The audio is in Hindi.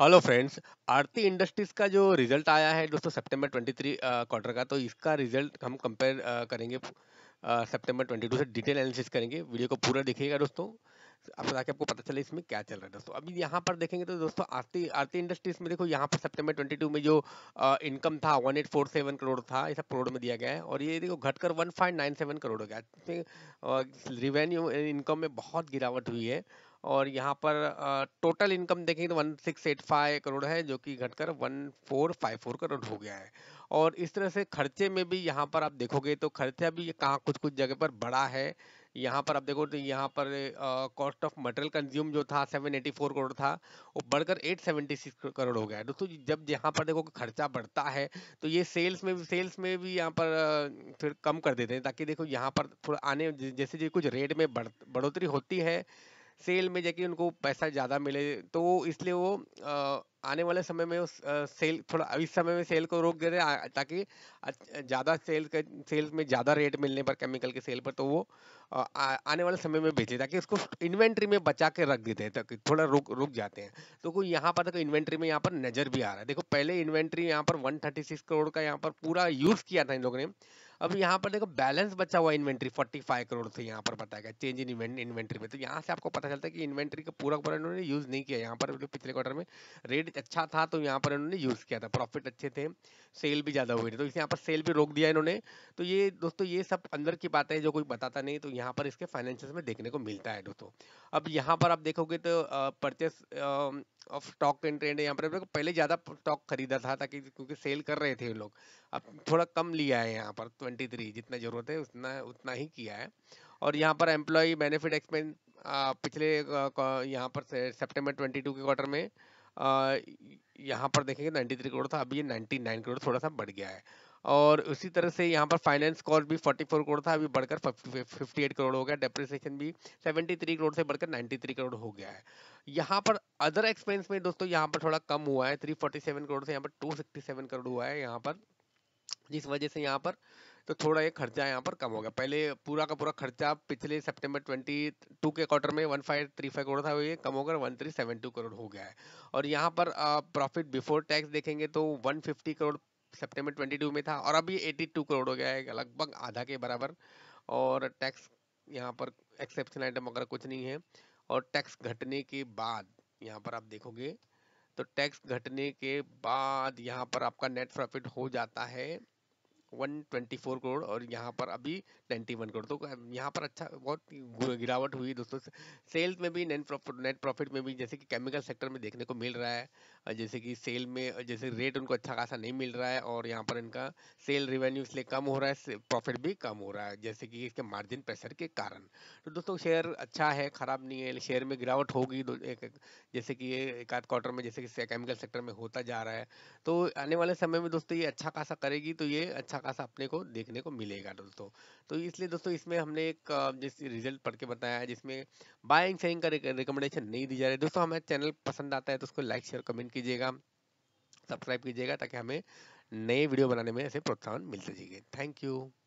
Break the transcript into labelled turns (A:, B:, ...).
A: हेलो फ्रेंड्स आरती इंडस्ट्रीज का जो रिजल्ट आया है दोस्तों सितंबर 23 क्वार्टर का तो इसका रिजल्ट हम कंपेयर करेंगे सितंबर 22 से डिटेल एनालिसिस करेंगे वीडियो को पूरा देखिएगा दोस्तों अब ताकि आपको पता चले इसमें क्या चल रहा है दोस्तों अभी यहाँ पर देखेंगे तो दोस्तों आरती आरती इंडस्ट्रीज में देखो यहाँ पर सितंबर 22 में जो इनकम था 1847 करोड़ था ये सब करोड़ में दिया गया है और ये देखो घटकर 1597 करोड़ हो गया रिवेन्यू इनकम में बहुत गिरावट हुई है और यहाँ पर टोटल इनकम देखेंगे तो 1685 करोड़ है जो कि घटकर 1454 करोड़ हो गया है और इस तरह से खर्चे में भी यहाँ पर आप देखोगे तो खर्चा भी कहाँ कुछ कुछ जगह पर बड़ा है यहाँ पर आप देखो तो यहाँ पर कॉस्ट ऑफ मटेरियल कंज्यूम जो था 784 करोड़ था वो बढ़कर 876 करोड़ हो गया है दोस्तों जब यहाँ पर देखो खर्चा बढ़ता है तो ये सेल्स में भी सेल्स में भी यहाँ पर फिर कम कर देते हैं ताकि देखो यहाँ पर थोड़ा आने जैसे जैसे कुछ रेट में बढ़ बढ़ोतरी होती है सेल में जाके उनको पैसा ज़्यादा मिले तो इसलिए वो आने वाले समय में उस सेल थोड़ा इस समय में सेल को रोक दे रहे ताकि ज़्यादा सेल के सेल्स में ज़्यादा रेट मिलने पर केमिकल के सेल पर तो वो आने वाले समय में बेचे ताकि उसको इन्वेंट्री में बचा के रख देते हैं ताकि तो थोड़ा रुक रुक जाते हैं तो कोई यहाँ पर देखो इन्वेंट्री में यहाँ पर नज़र भी आ रहा है देखो पहले इन्वेंट्री यहाँ पर वन करोड़ का यहाँ पर पूरा यूज़ किया था इन लोगों ने अब यहाँ पर देखो बैलेंस बचा हुआ इन्वेंट्री 45 करोड़ से यहाँ पर बताया गया चेंज इन इन्वेंट्री में तो यहाँ से आपको पता चलता है कि इन्वेंट्री का पूरा पूरा इन्होंने यूज़ नहीं किया यहाँ पर मतलब पिछले क्वार्टर में रेट अच्छा था तो यहाँ पर इन्होंने यूज़ किया था प्रॉफिट अच्छे थे सेल भी ज़्यादा हुई थी तो इसे यहाँ पर सेल भी रोक दिया इन्होंने तो ये दोस्तों ये सब अंदर की बातें जो कोई बताता नहीं तो यहाँ पर इसके फाइनेंशियल में देखने को मिलता है दोस्तों अब यहाँ पर आप देखोगे तो purchase of stock in trend है यहाँ पर पहले ज़्यादा स्टॉक खरीदा था ताकि क्योंकि सेल कर रहे थे लोग अब थोड़ा कम लिया है यहाँ पर ट्वेंटी थ्री जितना ज़रूरत है उतना उतना ही किया है और यहाँ पर एम्प्लॉय बेनिफिट एक्सपेंस पिछले यहाँ पर सेप्टेम्बर ट्वेंटी के क्वार्टर में यहाँ पर देखेंगे थ्री करोड़ था अभी ये नाइन करोड़ थोड़ा सा बढ़ गया है और उसी तरह से यहाँ पर फाइनेंस कॉस्ट भी 44 करोड़ था अभी बढ़कर 58 करोड़ हो गया डेप्रिसिएशन भी 73 करोड़ से बढ़कर 93 करोड़ हो गया है यहाँ पर अदर एक्सपेंस में दोस्तों यहाँ पर थोड़ा कम हुआ है 347 करोड़ से यहाँ पर 267 करोड़ हुआ है यहाँ पर जिस वजह से यहाँ पर तो थोड़ा ये खर्चा यहाँ पर कम हो गया पहले पूरा का पूरा खर्चा पिछले सेप्टेम्बर ट्वेंटी के क्वार्टर में वन करोड़ था ये कम होकर वन करोड़ हो गया है और यहाँ पर प्रॉफिट बिफोर टैक्स देखेंगे तो वन करोड़ सितंबर 22 में था और अभी 82 करोड़ हो गया है लगभग आधा के बराबर और टैक्स यहाँ पर एक्सेप्शन आइटम वगैरह कुछ नहीं है और टैक्स घटने के बाद यहाँ पर आप देखोगे तो टैक्स घटने के बाद यहाँ पर आपका नेट प्रॉफिट हो जाता है 124 करोड़ और यहाँ पर अभी 91 करोड़ तो यहाँ पर अच्छा बहुत गिरावट हुई दोस्तों सेल्स में भी नेट प्रॉफिट नेट प्रॉफिट में भी जैसे कि केमिकल सेक्टर में देखने को मिल रहा है जैसे कि सेल में जैसे रेट उनको अच्छा खासा नहीं मिल रहा है और यहाँ पर इनका सेल रिवेन्यू इसलिए कम हो रहा है प्रॉफिट भी कम हो रहा है जैसे कि इसके मार्जिन प्रेशर के कारण तो दोस्तों शेयर अच्छा है खराब नहीं है शेयर में गिरावट होगी जैसे कि एक आध क्वार्टर में जैसे कि केमिकल सेक्टर में होता जा रहा है तो आने वाले समय में दोस्तों ये अच्छा खासा करेगी तो ये अच्छा आकाश अपने को देखने को मिलेगा दोस्तों तो इसलिए दोस्तों इसमें हमने एक जिस रिजल्ट पढ़ के बताया है जिसमें बाइंग सेलिंग का रिकमेंडेशन नहीं दी जा रही है दोस्तों हमें चैनल पसंद आता है तो उसको लाइक शेयर कमेंट कीजिएगा सब्सक्राइब कीजिएगा ताकि हमें नए वीडियो बनाने में ऐसे प्रोत्साहन मिलते जाएंगे थैंक यू